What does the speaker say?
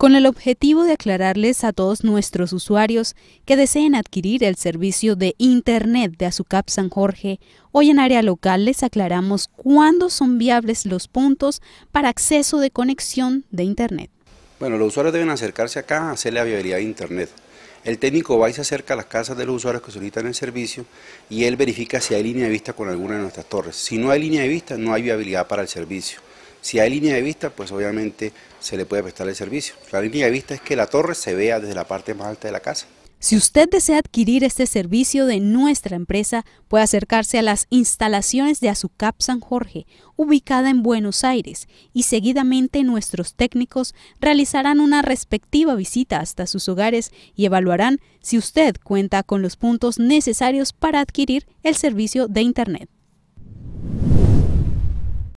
con el objetivo de aclararles a todos nuestros usuarios que deseen adquirir el servicio de Internet de Azucap San Jorge, hoy en área local les aclaramos cuándo son viables los puntos para acceso de conexión de Internet. Bueno, los usuarios deben acercarse acá a hacer la viabilidad de Internet. El técnico va y se acerca a las casas de los usuarios que solicitan el servicio y él verifica si hay línea de vista con alguna de nuestras torres. Si no hay línea de vista, no hay viabilidad para el servicio. Si hay línea de vista, pues obviamente se le puede prestar el servicio. La línea de vista es que la torre se vea desde la parte más alta de la casa. Si usted desea adquirir este servicio de nuestra empresa, puede acercarse a las instalaciones de Azucap San Jorge, ubicada en Buenos Aires, y seguidamente nuestros técnicos realizarán una respectiva visita hasta sus hogares y evaluarán si usted cuenta con los puntos necesarios para adquirir el servicio de Internet.